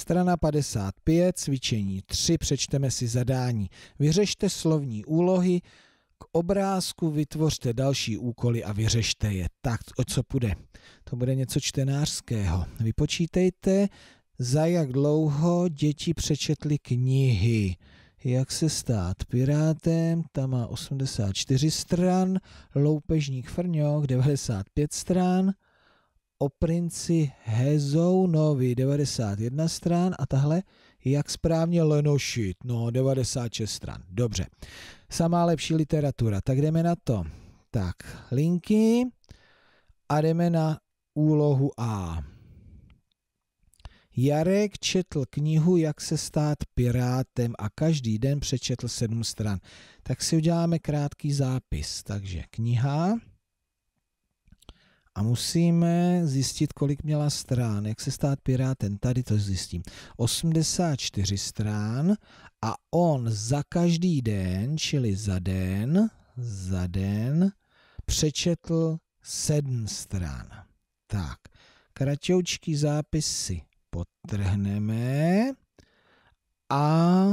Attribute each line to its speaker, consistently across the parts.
Speaker 1: Strana 55, cvičení 3, přečteme si zadání. Vyřešte slovní úlohy, k obrázku vytvořte další úkoly a vyřešte je. Tak, o co půjde? To bude něco čtenářského. Vypočítejte, za jak dlouho děti přečetly knihy. Jak se stát pirátem, tam má 84 stran, loupežník Frňok 95 stran, o princi Hezounovi 91 stran a tahle jak správně lenošit, no 96 stran, dobře. Samá lepší literatura, tak jdeme na to. Tak, linky a jdeme na úlohu A. Jarek četl knihu Jak se stát pirátem a každý den přečetl sedm stran. Tak si uděláme krátký zápis. Takže kniha, a musíme zjistit, kolik měla strán. Jak se stát pirátem? Tady to zjistím. 84 strán a on za každý den, čili za den, za den, přečetl sedm strán. Tak, kratoučký zápis si potrhneme a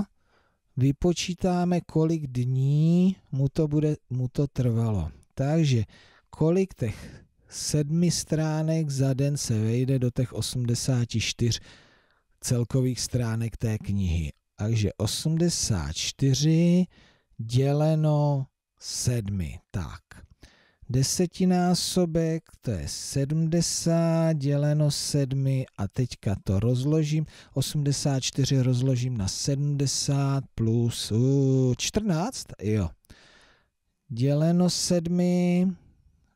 Speaker 1: vypočítáme, kolik dní mu to, bude, mu to trvalo. Takže kolik těch sedmi stránek za den se vejde do těch 84 celkových stránek té knihy. Takže 84 děleno sedmi. Tak. Desetinásobek, to je 70 děleno 7 a teďka to rozložím. 84 rozložím na 70 plus uh, eh, 14, jo. Děleno 7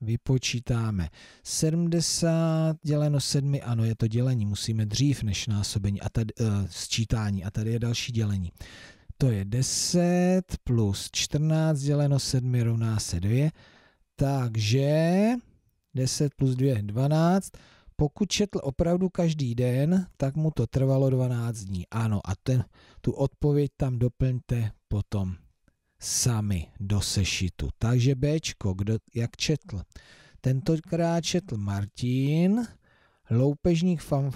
Speaker 1: vypočítáme. 70 děleno 7, ano, je to dělení, musíme dřív než násobení a tady, e, sčítání. A tady je další dělení. To je 10 plus 14 děleno 7 rovná se 2. Takže 10 plus 2 je 12. Pokud četl opravdu každý den, tak mu to trvalo 12 dní. Ano, a ten, tu odpověď tam doplňte potom sami do sešitu. Takže B, jak četl? Tentokrát četl Martin, loupežník fan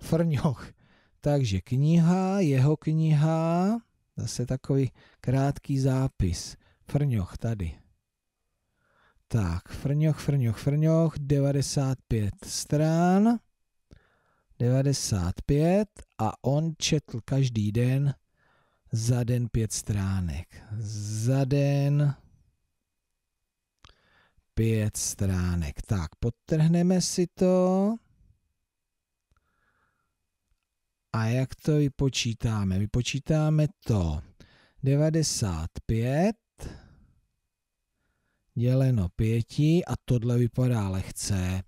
Speaker 1: Frňoch. Takže kniha, jeho kniha, zase takový krátký zápis. Frňoch tady. Tak, Frňoch, Frňoch, Frňoch, 95 stran. 95 a on četl každý den za den pět stránek. Za den pět stránek. Tak, potrhneme si to. A jak to vypočítáme? Vypočítáme to 95 děleno 5 a tohle vypadá lehce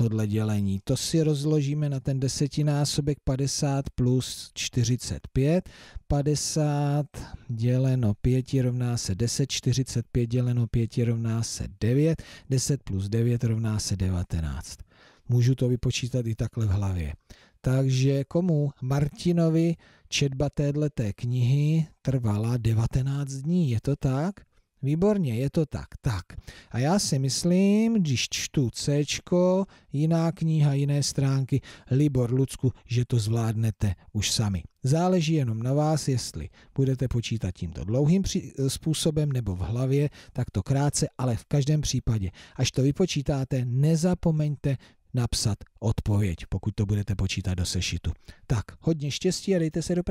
Speaker 1: tohle dělení. To si rozložíme na ten desetinásobek 50 plus 45. 50 děleno 5 rovná se 10, 45 děleno 5 rovná se 9, 10 plus 9 rovná se 19. Můžu to vypočítat i takhle v hlavě. Takže komu Martinovi četba téhleté knihy trvala 19 dní, je to tak? Výborně, je to tak. Tak. A já si myslím, když čtu C, jiná kniha, jiné stránky, Libor Lucku, že to zvládnete už sami. Záleží jenom na vás, jestli budete počítat tímto dlouhým eh, způsobem nebo v hlavě, tak to krátce, ale v každém případě, až to vypočítáte, nezapomeňte napsat odpověď, pokud to budete počítat do sešitu. Tak, hodně štěstí a dejte se do práce.